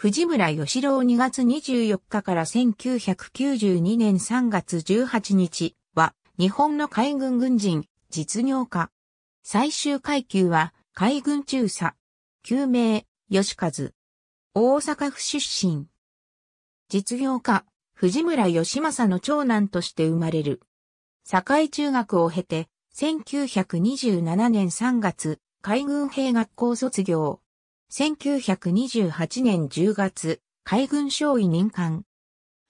藤村義郎2月24日から1992年3月18日は日本の海軍軍人、実業家。最終階級は海軍中佐。救命、吉和。大阪府出身。実業家、藤村義正の長男として生まれる。堺中学を経て、1927年3月、海軍兵学校卒業。1928年10月、海軍少尉任官。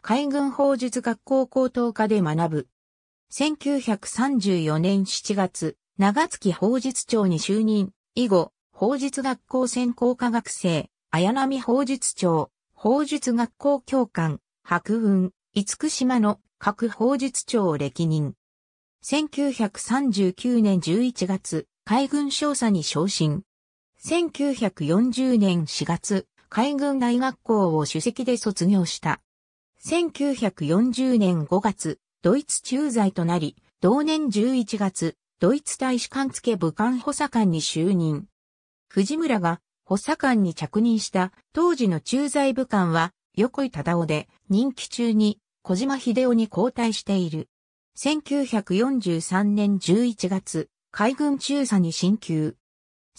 海軍法術学校高等科で学ぶ。1934年7月、長月法術長に就任。以後、法術学校専攻科学生、綾波法術長、法術学校教官、白雲、五島の各法術長を歴任。1939年11月、海軍少佐に昇進。1940年4月、海軍大学校を主席で卒業した。1940年5月、ドイツ駐在となり、同年11月、ドイツ大使館付武官補佐官に就任。藤村が補佐官に着任した当時の駐在武官は横井忠夫で任期中に小島秀夫に交代している。1943年11月、海軍中佐に進級。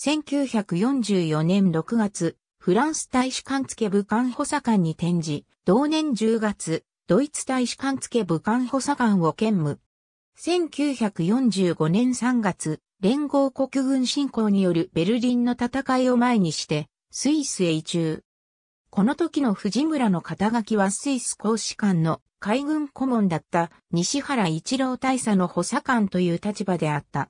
1944年6月、フランス大使館付武官補佐官に転じ、同年10月、ドイツ大使館付武官補佐官を兼務。1945年3月、連合国軍侵攻によるベルリンの戦いを前にして、スイスへ移住。この時の藤村の肩書きはスイス公使館の海軍顧問だった西原一郎大佐の補佐官という立場であった。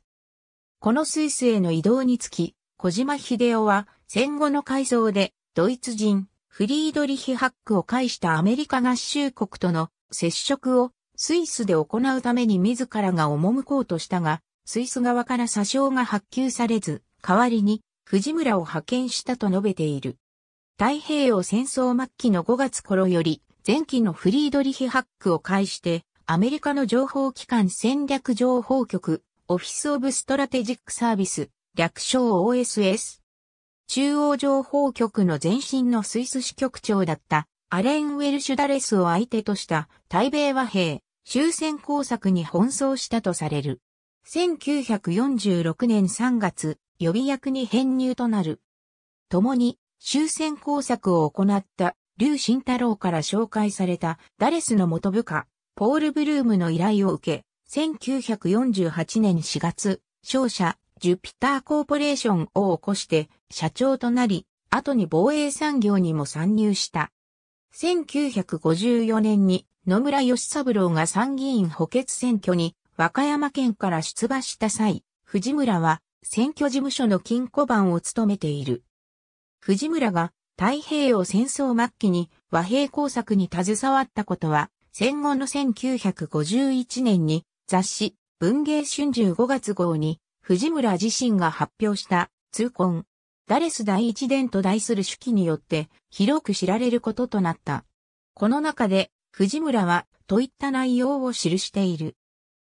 このスイスへの移動につき、小島秀夫は戦後の改造でドイツ人フリードリヒ・ハックを介したアメリカ合衆国との接触をスイスで行うために自らが赴こうとしたが、スイス側から詐称が発給されず、代わりに藤村を派遣したと述べている。太平洋戦争末期の5月頃より、前期のフリードリヒ・ハックを介して、アメリカの情報機関戦略情報局、オフィス・オブ・ストラテジック・サービス、略称 OSS。中央情報局の前身のスイス支局長だったアレン・ウェルシュダレスを相手とした対米和平終戦工作に奔走したとされる。1946年3月、予備役に編入となる。共に終戦工作を行った劉慎太郎から紹介されたダレスの元部下、ポール・ブルームの依頼を受け、1948年4月、勝者、ジュピターコーポレーションを起こして社長となり、後に防衛産業にも参入した。1954年に野村義三郎が参議院補欠選挙に和歌山県から出馬した際、藤村は選挙事務所の金庫番を務めている。藤村が太平洋戦争末期に和平工作に携わったことは、戦後の1951年に雑誌文芸春秋5月号に藤村自身が発表した痛恨。ダレス第一伝と題する手記によって広く知られることとなった。この中で藤村はといった内容を記している。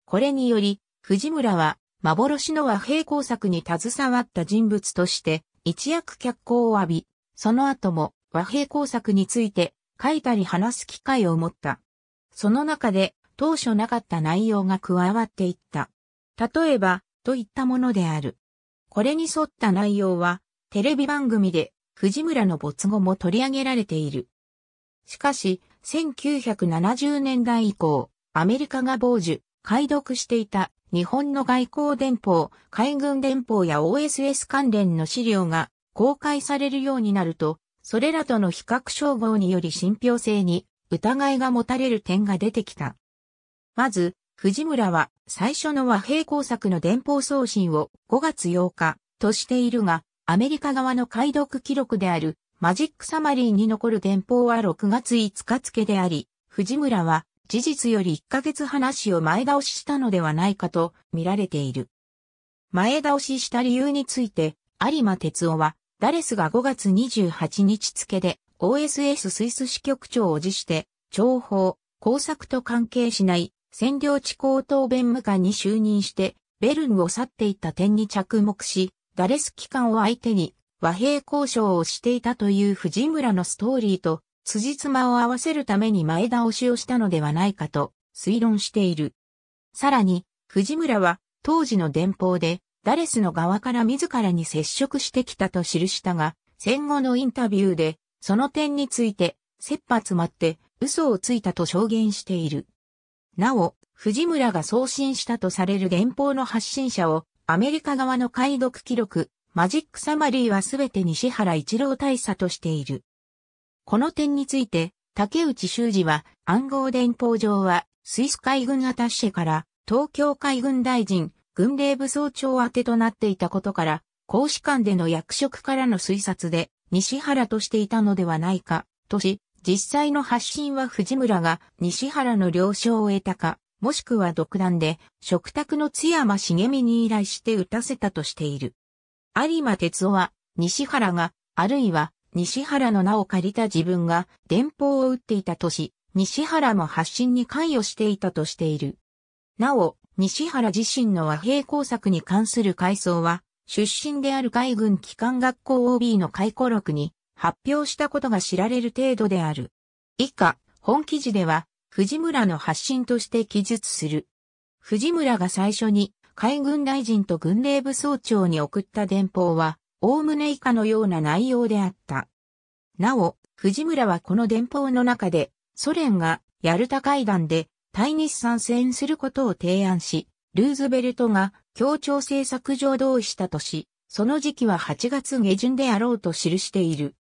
これにより藤村は幻の和平工作に携わった人物として一躍脚光を浴び、その後も和平工作について書いたり話す機会を持った。その中で当初なかった内容が加わっていった。例えば、といったものである。これに沿った内容は、テレビ番組で藤村の没後も取り上げられている。しかし、1970年代以降、アメリカが傍受、解読していた日本の外交電報、海軍電報や OSS 関連の資料が公開されるようになると、それらとの比較称号により信憑性に疑いが持たれる点が出てきた。まず、藤村は最初の和平工作の電報送信を5月8日としているが、アメリカ側の解読記録であるマジックサマリーに残る電報は6月5日付であり、藤村は事実より1ヶ月話を前倒ししたのではないかと見られている。前倒しした理由について、有馬哲夫は、ダレスが5月28日付で OSS スイス支局長を辞して、情報、工作と関係しない占領地高等弁務官に就任して、ベルンを去っていった点に着目し、ダレス機関を相手に和平交渉をしていたという藤村のストーリーと、辻褄を合わせるために前倒しをしたのではないかと推論している。さらに、藤村は当時の電報で、ダレスの側から自らに接触してきたと記したが、戦後のインタビューで、その点について、切羽詰まって嘘をついたと証言している。なお、藤村が送信したとされる原稿の発信者を、アメリカ側の解読記録、マジックサマリーはすべて西原一郎大佐としている。この点について、竹内修二は、暗号電報上は、スイス海軍アタッシェから、東京海軍大臣、軍令部総長宛てとなっていたことから、公使館での役職からの推察で、西原としていたのではないか、とし、実際の発信は藤村が西原の了承を得たか、もしくは独断で、食卓の津山茂美に依頼して打たせたとしている。有馬哲夫は、西原が、あるいは、西原の名を借りた自分が、電報を打っていたとし、西原も発信に関与していたとしている。なお、西原自身の和平工作に関する回想は、出身である海軍機関学校 OB の回顧録に発表したことが知られる程度である。以下、本記事では、藤村の発信として記述する。藤村が最初に海軍大臣と軍令部総長に送った電報は、おおむね以下のような内容であった。なお、藤村はこの電報の中で、ソ連がヤルタ会談で対日参戦することを提案し、ルーズベルトが協調政策上同意したとし、その時期は8月下旬であろうと記している。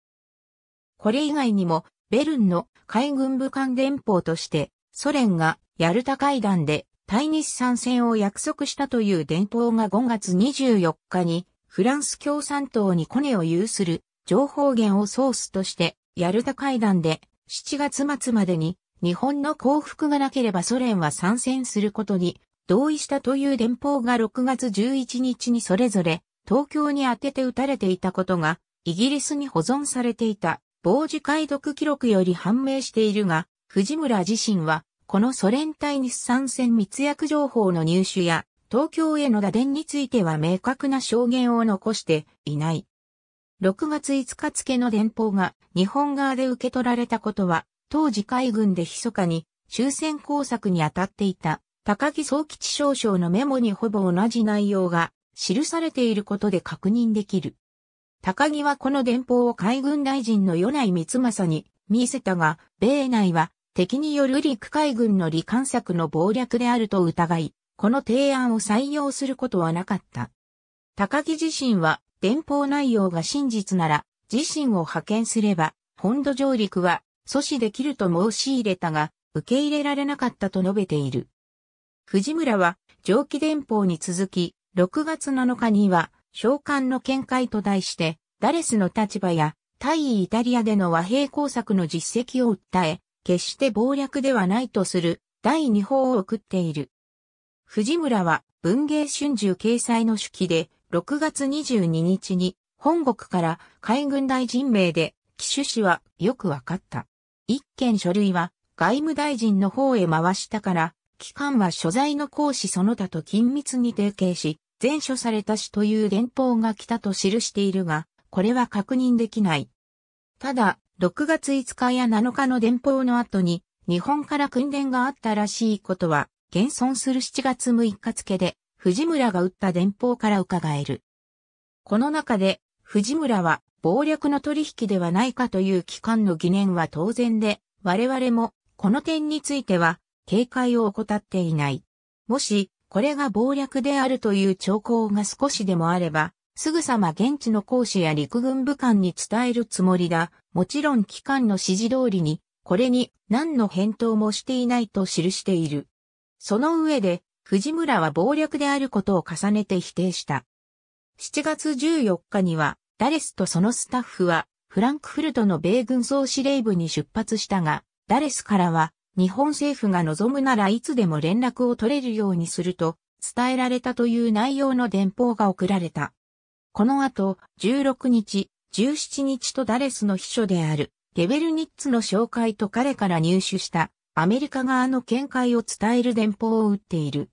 これ以外にも、ベルンの海軍武官連邦として、ソ連がヤルタ会談で対日参戦を約束したという伝統が5月24日に、フランス共産党にコネを有する情報源をソースとして、ヤルタ会談で7月末までに日本の降伏がなければソ連は参戦することに同意したという電報が6月11日にそれぞれ東京に当てて撃たれていたことがイギリスに保存されていた。傍受解読記録より判明しているが、藤村自身は、このソ連対日産戦密約情報の入手や、東京への打電については明確な証言を残していない。6月5日付の電報が日本側で受け取られたことは、当時海軍で密かに終戦工作に当たっていた高木総吉少将のメモにほぼ同じ内容が記されていることで確認できる。高木はこの電報を海軍大臣の米内光政に見せたが、米内は敵による陸海軍の利患策の謀略であると疑い、この提案を採用することはなかった。高木自身は電報内容が真実なら、自身を派遣すれば、本土上陸は阻止できると申し入れたが、受け入れられなかったと述べている。藤村は、蒸気電報に続き、6月7日には、召喚の見解と題して、ダレスの立場や、対イタリアでの和平工作の実績を訴え、決して謀略ではないとする第二報を送っている。藤村は文芸春秋掲載の手記で6月22日に本国から海軍大臣名で機種氏はよくわかった。一件書類は外務大臣の方へ回したから、機関は所在の講師その他と緊密に提携し、前処された死という電報が来たと記しているが、これは確認できない。ただ、6月5日や7日の電報の後に、日本から訓練があったらしいことは、現存する7月6日付で、藤村が打った電報から伺える。この中で、藤村は、暴力の取引ではないかという機関の疑念は当然で、我々も、この点については、警戒を怠っていない。もし、これが謀略であるという兆候が少しでもあれば、すぐさま現地の講師や陸軍武官に伝えるつもりだ。もちろん機関の指示通りに、これに何の返答もしていないと記している。その上で、藤村は謀略であることを重ねて否定した。7月14日には、ダレスとそのスタッフは、フランクフルトの米軍総司令部に出発したが、ダレスからは、日本政府が望むならいつでも連絡を取れるようにすると伝えられたという内容の電報が送られた。この後、16日、17日とダレスの秘書であるゲベルニッツの紹介と彼から入手したアメリカ側の見解を伝える電報を打っている。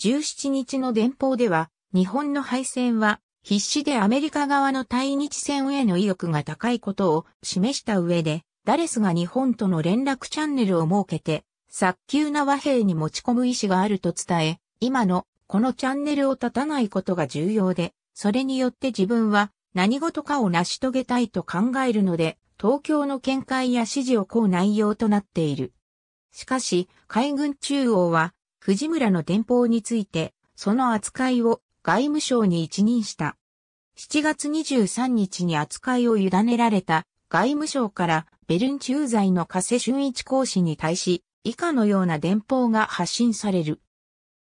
17日の電報では、日本の敗戦は必死でアメリカ側の対日戦への意欲が高いことを示した上で、ダレスが日本との連絡チャンネルを設けて、早急な和平に持ち込む意思があると伝え、今のこのチャンネルを立たないことが重要で、それによって自分は何事かを成し遂げたいと考えるので、東京の見解や指示をこう内容となっている。しかし、海軍中央は、藤村の電報について、その扱いを外務省に一任した。7月23日に扱いを委ねられた外務省からベルン駐在の加瀬俊一講師に対し、以下のような電報が発信される。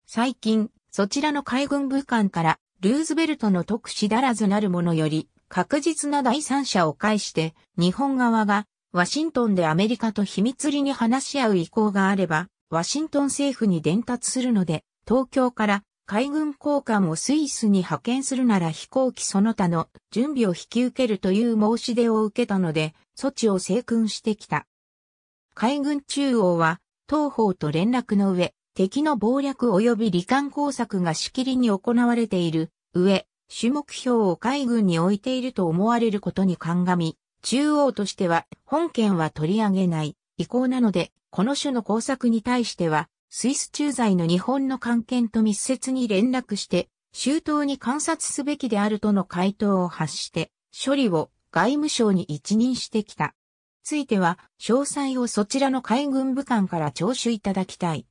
最近、そちらの海軍武官から、ルーズベルトの特使だらずなるものより、確実な第三者を介して、日本側が、ワシントンでアメリカと秘密裏に話し合う意向があれば、ワシントン政府に伝達するので、東京から海軍高官をスイスに派遣するなら飛行機その他の準備を引き受けるという申し出を受けたので、措置を制訓してきた。海軍中央は、東方と連絡の上、敵の謀略及び罹患工作がしきりに行われている上、主目標を海軍に置いていると思われることに鑑み、中央としては本件は取り上げない意向なので、この種の工作に対しては、スイス駐在の日本の関係と密接に連絡して、周到に観察すべきであるとの回答を発して、処理を外務省に一任してきた。ついては、詳細をそちらの海軍部官から聴取いただきたい。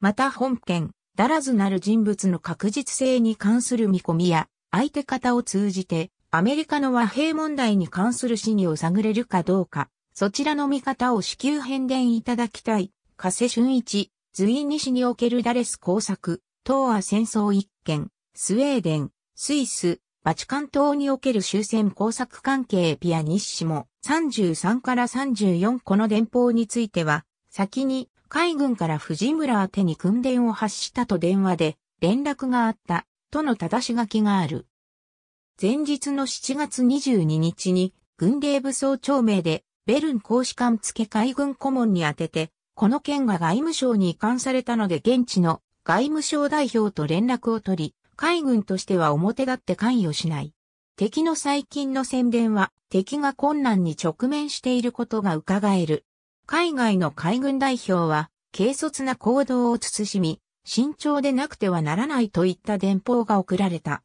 また本件、だらずなる人物の確実性に関する見込みや、相手方を通じて、アメリカの和平問題に関する真意を探れるかどうか、そちらの見方を至急変電いただきたい。加瀬俊一、随西におけるダレス工作、東亜戦争一件、スウェーデン、スイス、バチカン島における終戦工作関係ピアニッシモ33から34この電報については、先に海軍から藤村宛に訓練を発したと電話で連絡があったとの正し書きがある。前日の7月22日に軍令武装長名でベルン公使館付海軍顧問に宛てて、この件が外務省に移管されたので現地の外務省代表と連絡を取り、海軍としては表立って関与しない。敵の最近の宣伝は敵が困難に直面していることが伺える。海外の海軍代表は軽率な行動を慎み、慎重でなくてはならないといった電報が送られた。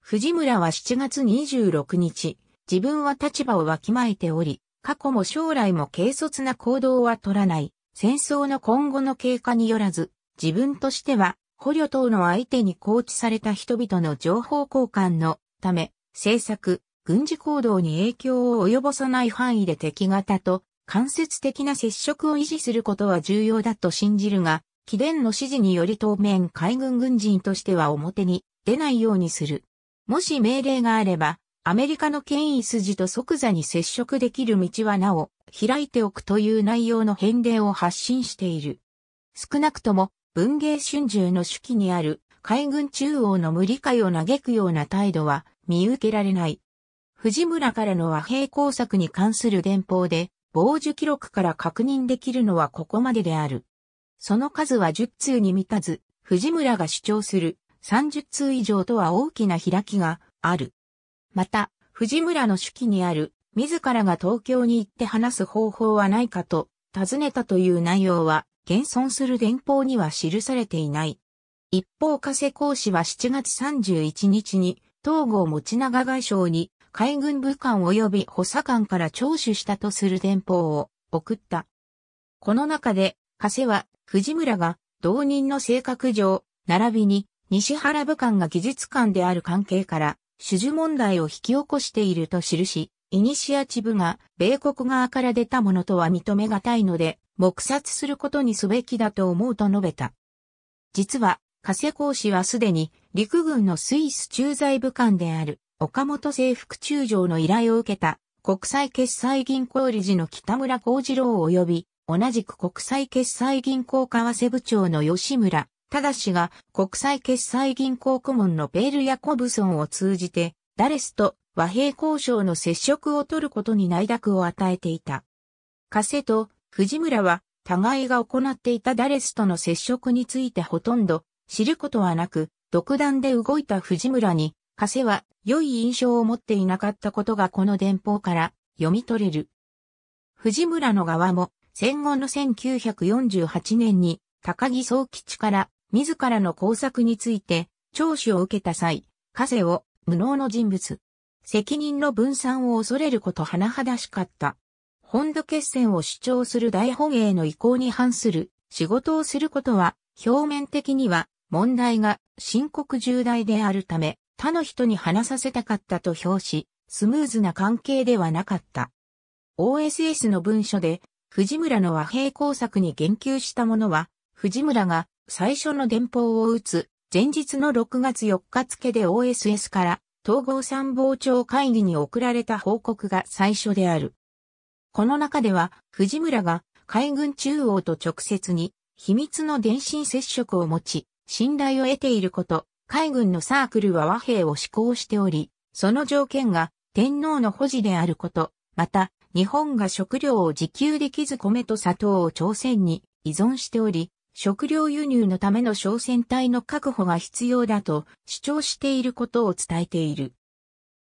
藤村は7月26日、自分は立場をわきまえており、過去も将来も軽率な行動は取らない、戦争の今後の経過によらず、自分としては捕虜等の相手に放置された人々の情報交換のため、政策、軍事行動に影響を及ぼさない範囲で敵型と間接的な接触を維持することは重要だと信じるが、貴殿の指示により当面海軍軍人としては表に出ないようにする。もし命令があれば、アメリカの権威筋と即座に接触できる道はなお開いておくという内容の返礼を発信している。少なくとも文芸春秋の手記にある海軍中央の無理解を嘆くような態度は見受けられない。藤村からの和平工作に関する電報で、傍受記録から確認できるのはここまでである。その数は10通に満たず、藤村が主張する30通以上とは大きな開きがある。また、藤村の手記にある、自らが東京に行って話す方法はないかと、尋ねたという内容は、現存する電報には記されていない。一方、加瀬公師は7月31日に、東郷持長外相に、海軍武官及び補佐官から聴取したとする電報を送った。この中で、加瀬は、藤村が、同人の性格上、並びに、西原武官が技術官である関係から、主樹問題を引き起こしていると記し、イニシアチブが米国側から出たものとは認めがたいので、黙殺することにすべきだと思うと述べた。実は、加瀬公氏はすでに陸軍のスイス駐在部官である岡本制服中将の依頼を受けた国際決済銀行理事の北村幸次郎及び同じく国際決済銀行為替部長の吉村正が国際決済銀行顧問のペール・ヤコブソンを通じてダレスと和平交渉の接触を取ることに内諾を与えていた。加瀬と藤村は、互いが行っていたダレスとの接触についてほとんど知ることはなく、独断で動いた藤村に、加瀬は良い印象を持っていなかったことがこの電報から読み取れる。藤村の側も、戦後の1948年に、高木総吉から自らの工作について聴取を受けた際、加瀬を無能の人物。責任の分散を恐れること甚だしかった。本土決戦を主張する大本営の意向に反する仕事をすることは、表面的には問題が深刻重大であるため、他の人に話させたかったと評し、スムーズな関係ではなかった。OSS の文書で、藤村の和平工作に言及したものは、藤村が最初の電報を打つ前日の6月4日付で OSS から統合参謀長会議に送られた報告が最初である。この中では、藤村が海軍中央と直接に秘密の電信接触を持ち、信頼を得ていること、海軍のサークルは和平を志向しており、その条件が天皇の保持であること、また、日本が食料を自給できず米と砂糖を朝鮮に依存しており、食料輸入のための商船隊の確保が必要だと主張していることを伝えている。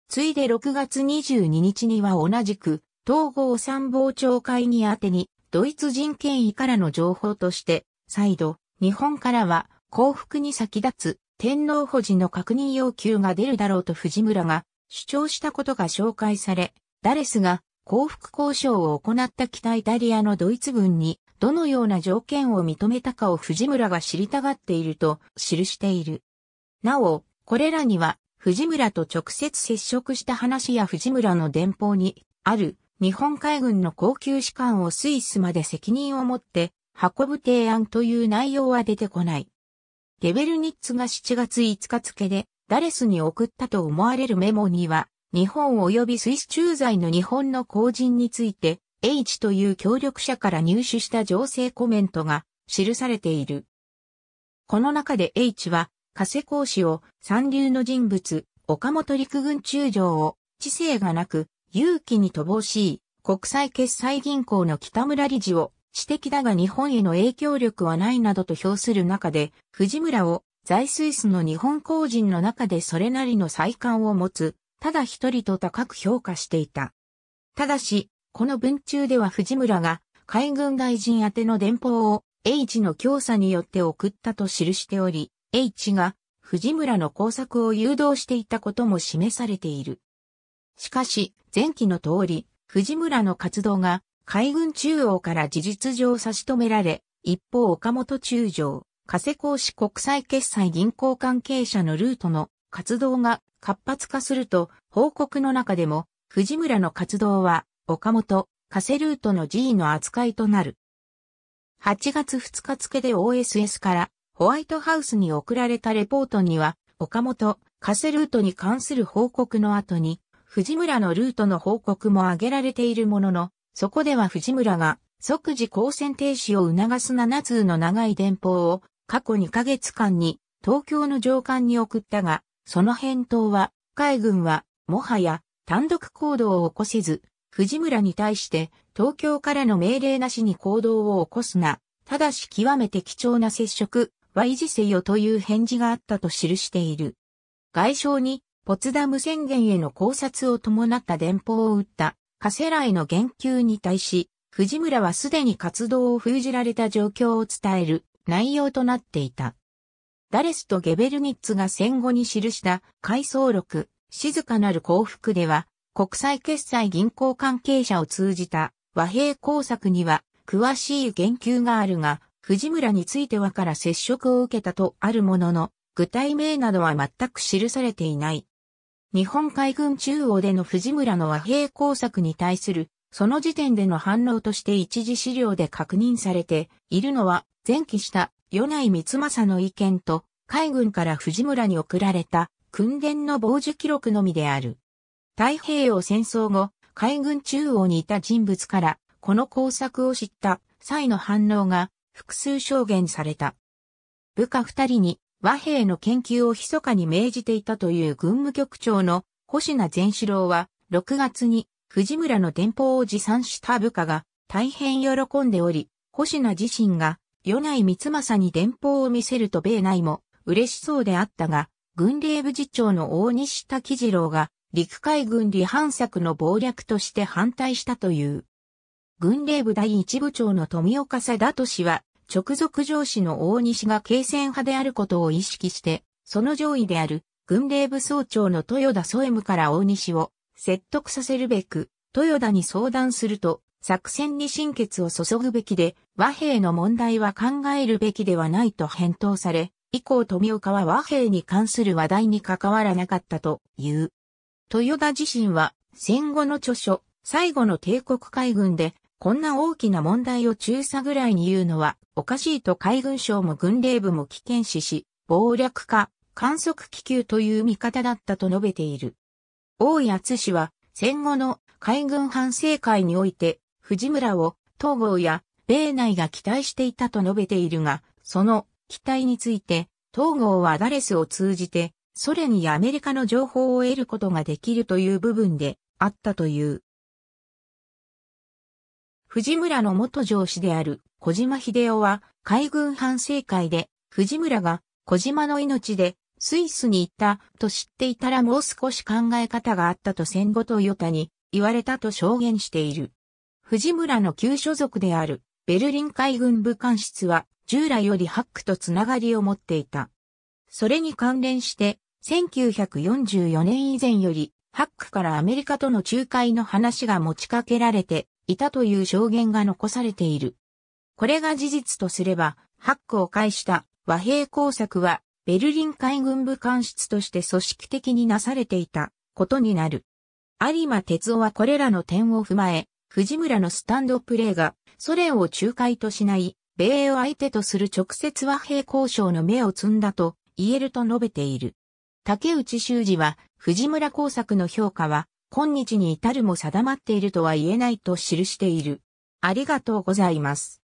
ついで6月22日には同じく統合参謀長会議宛てに、ドイツ人権威からの情報として、再度、日本からは降伏に先立つ天皇保持の確認要求が出るだろうと藤村が主張したことが紹介され、ダレスが降伏交渉を行った北イタリアのドイツ軍にどのような条件を認めたかを藤村が知りたがっていると記している。なお、これらには藤村と直接接触した話や藤村の電報にある日本海軍の高級士官をスイスまで責任を持って運ぶ提案という内容は出てこない。ゲベルニッツが7月5日付でダレスに送ったと思われるメモには、日本及びスイス駐在の日本の公人について、H という協力者から入手した情勢コメントが記されている。この中で H は、加瀬講師を三流の人物、岡本陸軍中将を知性がなく、勇気に乏しい国際決済銀行の北村理事を私的だが日本への影響力はないなどと評する中で、藤村を在スイスの日本公人の中でそれなりの再感を持つ、ただ一人と高く評価していた。ただし、この文中では藤村が海軍大臣宛ての電報を H の教唆によって送ったと記しており、H が藤村の工作を誘導していたことも示されている。しかし、前期の通り、藤村の活動が海軍中央から事実上差し止められ、一方岡本中将、加瀬公子国際決済銀行関係者のルートの活動が活発化すると、報告の中でも、藤村の活動は、岡本、加瀬ルートの G の扱いとなる。8月2日付で OSS からホワイトハウスに送られたレポートには、岡本、カセルートに関する報告の後に、藤村のルートの報告も挙げられているものの、そこでは藤村が即時交戦停止を促す7通の長い電報を過去2ヶ月間に東京の上官に送ったが、その返答は海軍はもはや単独行動を起こせず、藤村に対して東京からの命令なしに行動を起こすな、ただし極めて貴重な接触、は維持せよという返事があったと記している。外相にポツダム宣言への考察を伴った電報を打ったカセラへの言及に対し、藤村はすでに活動を封じられた状況を伝える内容となっていた。ダレスとゲベルニッツが戦後に記した回想録、静かなる幸福では、国際決済銀行関係者を通じた和平工作には詳しい言及があるが、藤村についてはから接触を受けたとあるものの、具体名などは全く記されていない。日本海軍中央での藤村の和平工作に対する、その時点での反応として一時資料で確認されているのは、前期した米内光政の意見と、海軍から藤村に送られた訓練の傍受記録のみである。太平洋戦争後、海軍中央にいた人物から、この工作を知った際の反応が複数証言された。部下二人に和平の研究を密かに命じていたという軍務局長の星名善志郎は、6月に藤村の電報を持参した部下が大変喜んでおり、星名自身が米内光政に電報を見せると米内も嬉しそうであったが、軍令部次長の大西滝次郎が陸海軍離反策の謀略として反対したという。軍令部第一部長の富岡貞俊は直属上司の大西が経線派であることを意識して、その上位である軍令部総長の豊田添務から大西を説得させるべく、豊田に相談すると、作戦に心血を注ぐべきで、和平の問題は考えるべきではないと返答され、以降富岡は和平に関する話題に関わらなかったという。豊田自身は戦後の著書、最後の帝国海軍でこんな大きな問題を中佐ぐらいに言うのはおかしいと海軍省も軍令部も危険視し、暴略化、観測気球という見方だったと述べている。大井厚氏は戦後の海軍反省会において藤村を東郷や米内が期待していたと述べているが、その期待について東郷はダレスを通じてソ連やアメリカの情報を得ることができるという部分であったという。藤村の元上司である小島秀夫は海軍反省会で藤村が小島の命でスイスに行ったと知っていたらもう少し考え方があったと戦後とヨタに言われたと証言している。藤村の旧所属であるベルリン海軍武官室は従来よりハックとつながりを持っていた。それに関連して1944年以前よりハックからアメリカとの仲介の話が持ちかけられていたという証言が残されている。これが事実とすれば、ハックを介した和平工作はベルリン海軍部官室として組織的になされていたことになる。有馬哲夫はこれらの点を踏まえ、藤村のスタンドプレーがソ連を仲介としない米英を相手とする直接和平交渉の目を積んだと言えると述べている。竹内修二は藤村工作の評価は今日に至るも定まっているとは言えないと記している。ありがとうございます。